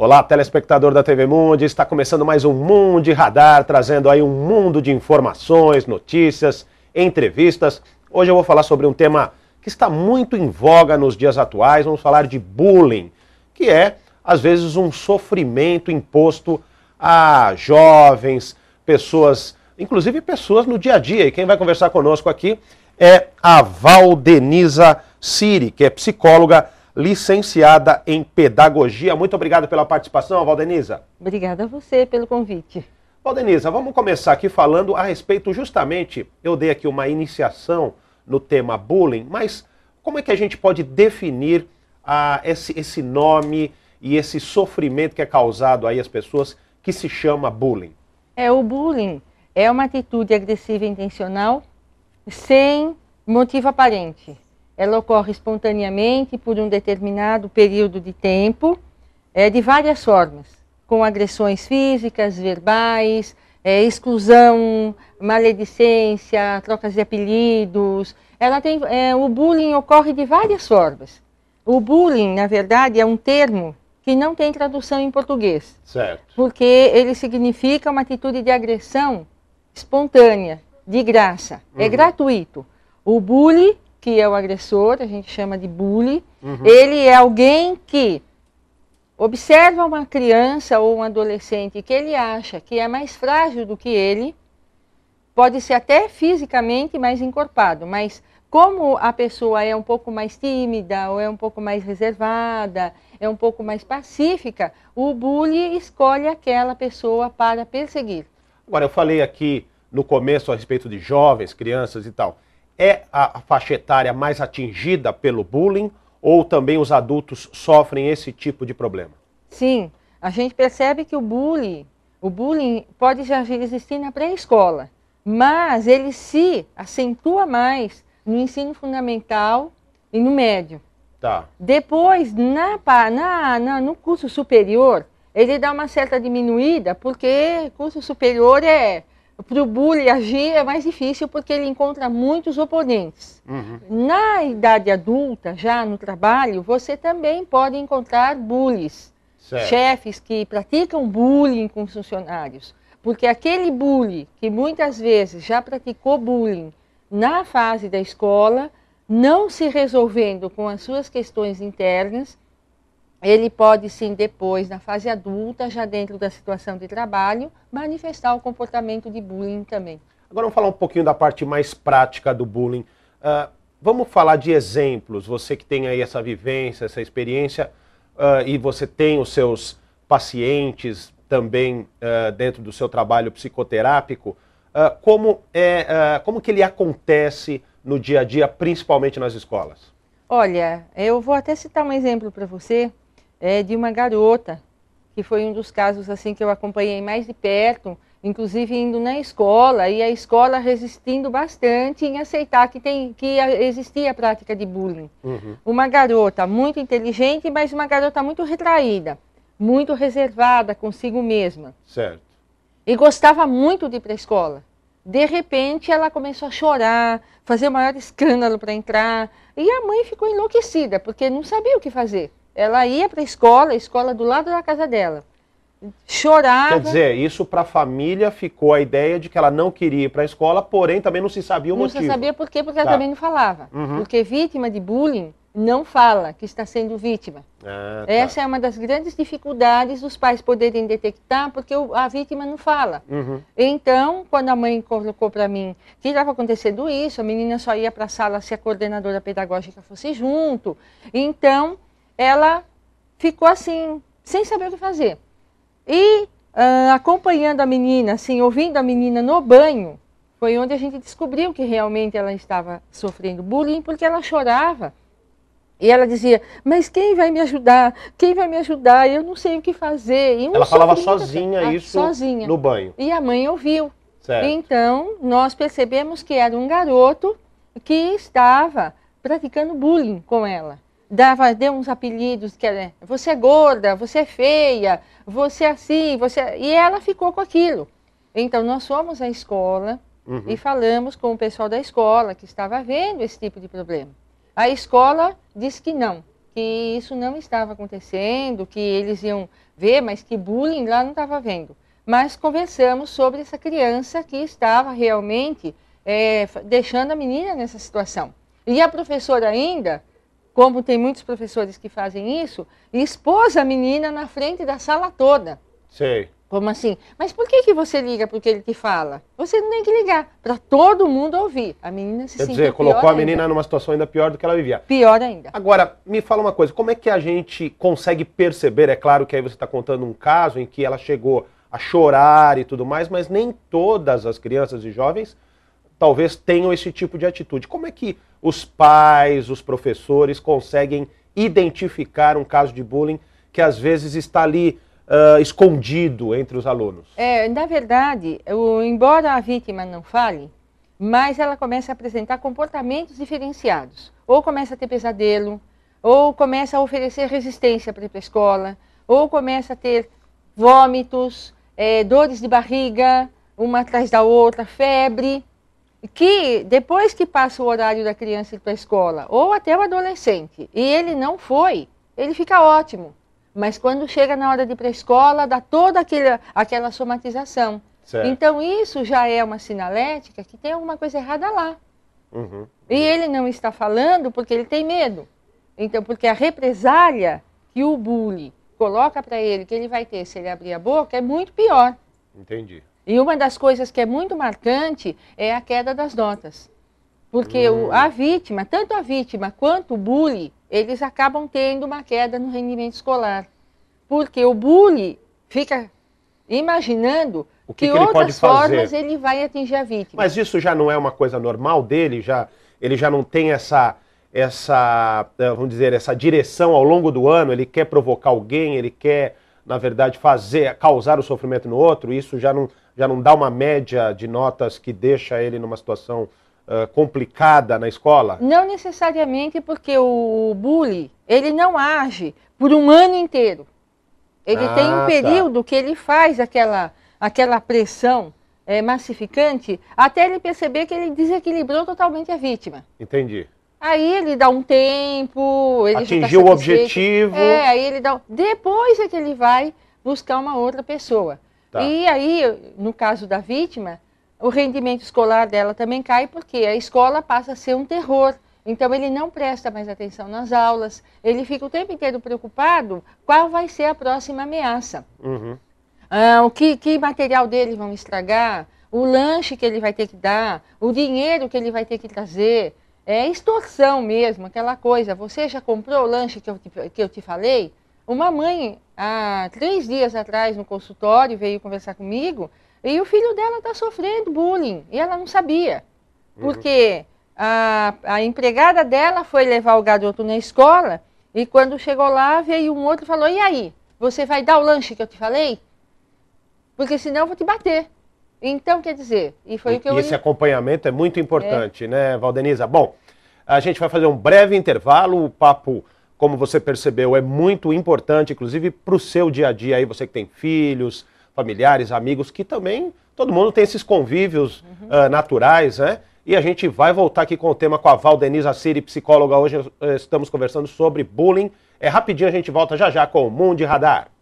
Olá, telespectador da TV Mundi. Está começando mais um Mundi Radar, trazendo aí um mundo de informações, notícias, entrevistas. Hoje eu vou falar sobre um tema que está muito em voga nos dias atuais. Vamos falar de bullying, que é, às vezes, um sofrimento imposto a jovens, pessoas, inclusive pessoas no dia a dia. E quem vai conversar conosco aqui é a Valdeniza Siri, que é psicóloga licenciada em Pedagogia. Muito obrigado pela participação, Valdeniza. Obrigada a você pelo convite. Valdeniza, vamos começar aqui falando a respeito justamente, eu dei aqui uma iniciação no tema bullying, mas como é que a gente pode definir ah, esse, esse nome e esse sofrimento que é causado aí às pessoas que se chama bullying? É, o bullying é uma atitude agressiva intencional sem motivo aparente ela ocorre espontaneamente por um determinado período de tempo, é, de várias formas, com agressões físicas, verbais, é, exclusão, maledicência, trocas de apelidos. Ela tem, é, o bullying ocorre de várias formas. O bullying, na verdade, é um termo que não tem tradução em português. Certo. Porque ele significa uma atitude de agressão espontânea, de graça. É uhum. É gratuito. O bullying que é o agressor, a gente chama de bully. Uhum. Ele é alguém que observa uma criança ou um adolescente que ele acha que é mais frágil do que ele, pode ser até fisicamente mais encorpado, mas como a pessoa é um pouco mais tímida ou é um pouco mais reservada, é um pouco mais pacífica, o bully escolhe aquela pessoa para perseguir. Agora, eu falei aqui no começo a respeito de jovens, crianças e tal é a faixa etária mais atingida pelo bullying ou também os adultos sofrem esse tipo de problema? Sim, a gente percebe que o bullying, o bullying pode já existir na pré-escola, mas ele se acentua mais no ensino fundamental e no médio. Tá. Depois, na, na, na, no curso superior, ele dá uma certa diminuída, porque curso superior é para o bully agir é mais difícil porque ele encontra muitos oponentes. Uhum. Na idade adulta, já no trabalho, você também pode encontrar bullies, certo. chefes que praticam bullying com funcionários. Porque aquele bully que muitas vezes já praticou bullying na fase da escola, não se resolvendo com as suas questões internas, ele pode sim depois, na fase adulta, já dentro da situação de trabalho, manifestar o comportamento de bullying também. Agora vamos falar um pouquinho da parte mais prática do bullying. Uh, vamos falar de exemplos. Você que tem aí essa vivência, essa experiência, uh, e você tem os seus pacientes também uh, dentro do seu trabalho psicoterápico. como é, como que ele acontece no dia a dia, principalmente nas escolas? Olha, eu vou até citar um exemplo para você é, de uma garota, que foi um dos casos assim que eu acompanhei mais de perto, inclusive indo na escola e a escola resistindo bastante em aceitar que tem que existia a prática de bullying. Uhum. Uma garota muito inteligente, mas uma garota muito retraída, muito reservada consigo mesma. Certo. E gostava muito de ir para a escola. De repente, ela começou a chorar, fazer o maior escândalo para entrar, e a mãe ficou enlouquecida porque não sabia o que fazer. Ela ia para a escola, a escola do lado da casa dela. Chorava. Quer dizer, isso para a família ficou a ideia de que ela não queria ir para a escola, porém também não se sabia o não motivo. Não se sabia por quê, porque tá. ela também não falava. Uhum. Porque vítima de bullying não fala que está sendo vítima. Ah, tá. Essa é uma das grandes dificuldades dos pais poderem detectar, porque a vítima não fala. Uhum. Então, quando a mãe colocou para mim que estava acontecendo isso, a menina só ia para a sala se a coordenadora pedagógica fosse junto. Então, ela ficou assim, sem saber o que fazer. E uh, acompanhando a menina, assim, ouvindo a menina no banho, foi onde a gente descobriu que realmente ela estava sofrendo bullying, porque ela chorava. E ela dizia, mas quem vai me ajudar? Quem vai me ajudar? Eu não sei o que fazer. Um ela falava sozinha ah, isso sozinha. no banho. E a mãe ouviu. Certo. Então, nós percebemos que era um garoto que estava praticando bullying com ela dava, deu uns apelidos que era, é, né, você é gorda, você é feia, você é assim, você é... E ela ficou com aquilo. Então, nós fomos à escola uhum. e falamos com o pessoal da escola que estava vendo esse tipo de problema. A escola disse que não, que isso não estava acontecendo, que eles iam ver, mas que bullying lá não estava vendo. Mas conversamos sobre essa criança que estava realmente é, deixando a menina nessa situação. E a professora ainda como tem muitos professores que fazem isso, expôs a menina na frente da sala toda. Sei. Como assim? Mas por que, que você liga porque ele te fala? Você não tem que ligar, para todo mundo ouvir. A menina se Quer dizer, colocou a menina ainda. numa situação ainda pior do que ela vivia. Pior ainda. Agora, me fala uma coisa, como é que a gente consegue perceber? É claro que aí você está contando um caso em que ela chegou a chorar e tudo mais, mas nem todas as crianças e jovens talvez tenham esse tipo de atitude. Como é que os pais, os professores conseguem identificar um caso de bullying que às vezes está ali uh, escondido entre os alunos? É, na verdade, o, embora a vítima não fale, mas ela começa a apresentar comportamentos diferenciados. Ou começa a ter pesadelo, ou começa a oferecer resistência para ir para a escola, ou começa a ter vômitos, é, dores de barriga, uma atrás da outra, febre que depois que passa o horário da criança ir para a escola, ou até o adolescente, e ele não foi, ele fica ótimo. Mas quando chega na hora de ir para a escola, dá toda aquela, aquela somatização. Certo. Então isso já é uma sinalética que tem alguma coisa errada lá. Uhum. E ele não está falando porque ele tem medo. Então, porque a represália que o bullying coloca para ele, que ele vai ter se ele abrir a boca, é muito pior. Entendi. E uma das coisas que é muito marcante é a queda das notas. Porque hum. o, a vítima, tanto a vítima quanto o bullying, eles acabam tendo uma queda no rendimento escolar. Porque o bullying fica imaginando o que, que, que outras formas ele vai atingir a vítima. Mas isso já não é uma coisa normal dele? Já, ele já não tem essa, essa, eh, vamos dizer, essa direção ao longo do ano? Ele quer provocar alguém, ele quer na verdade, fazer, causar o sofrimento no outro, isso já não, já não dá uma média de notas que deixa ele numa situação uh, complicada na escola? Não necessariamente, porque o bully, ele não age por um ano inteiro. Ele ah, tem um tá. período tá. que ele faz aquela, aquela pressão é, massificante até ele perceber que ele desequilibrou totalmente a vítima. Entendi. Aí ele dá um tempo, ele atingiu tá o objetivo. É, aí ele dá. Depois é que ele vai buscar uma outra pessoa. Tá. E aí, no caso da vítima, o rendimento escolar dela também cai porque a escola passa a ser um terror. Então ele não presta mais atenção nas aulas, ele fica o tempo inteiro preocupado qual vai ser a próxima ameaça. Uhum. Ah, o que, que material dele vão estragar, o lanche que ele vai ter que dar, o dinheiro que ele vai ter que trazer é extorsão mesmo, aquela coisa. Você já comprou o lanche que eu te, que eu te falei? Uma mãe, há três dias atrás, no consultório, veio conversar comigo e o filho dela está sofrendo bullying e ela não sabia. Uhum. Porque a, a empregada dela foi levar o garoto na escola e quando chegou lá veio um outro e falou: E aí, você vai dar o lanche que eu te falei? Porque senão eu vou te bater. Então, quer dizer, e foi e, o que eu... E esse acompanhamento é muito importante, é. né, Valdeniza? Bom, a gente vai fazer um breve intervalo, o papo, como você percebeu, é muito importante, inclusive para o seu dia a dia aí, você que tem filhos, familiares, amigos, que também todo mundo tem esses convívios uhum. uh, naturais, né? E a gente vai voltar aqui com o tema com a Valdeniza Siri, psicóloga. Hoje eh, estamos conversando sobre bullying. É rapidinho, a gente volta já já com o Mundo Radar.